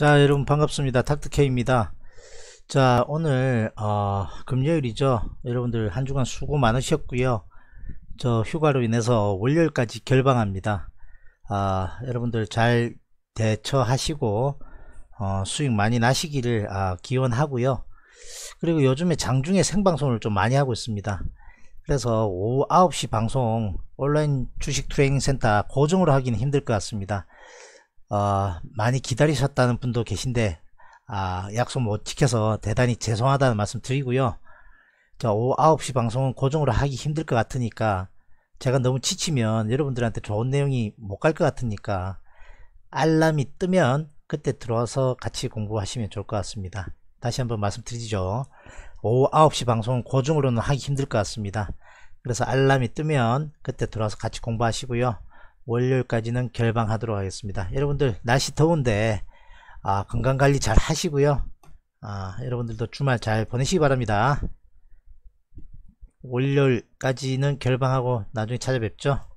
자 여러분 반갑습니다 닥터케입니다 자 오늘 어, 금요일이죠 여러분들 한주간 수고 많으셨구요저 휴가로 인해서 월요일까지 결방합니다 아, 여러분들 잘 대처하시고 어, 수익 많이 나시기를 아, 기원하고요 그리고 요즘에 장중에 생방송을 좀 많이 하고 있습니다 그래서 오후 9시 방송 온라인 주식 트레이닝 센터 고정으로 하기는 힘들 것 같습니다 어, 많이 기다리셨다는 분도 계신데 아, 약속 못 지켜서 대단히 죄송하다는 말씀 드리고요. 자, 오후 9시 방송은 고정으로 하기 힘들 것 같으니까 제가 너무 지치면 여러분들한테 좋은 내용이 못 갈 것 같으니까 알람이 뜨면 그때 들어와서 같이 공부하시면 좋을 것 같습니다. 다시 한번 말씀드리죠. 오후 9시 방송은 고정으로는 하기 힘들 것 같습니다. 그래서 알람이 뜨면 그때 들어와서 같이 공부하시고요. 월요일까지는 결방하도록 하겠습니다. 여러분들 날씨 더운데 아, 건강관리 잘 하시고요. 아, 여러분들도 주말 잘 보내시기 바랍니다. 월요일까지는 결방하고 나중에 찾아뵙죠.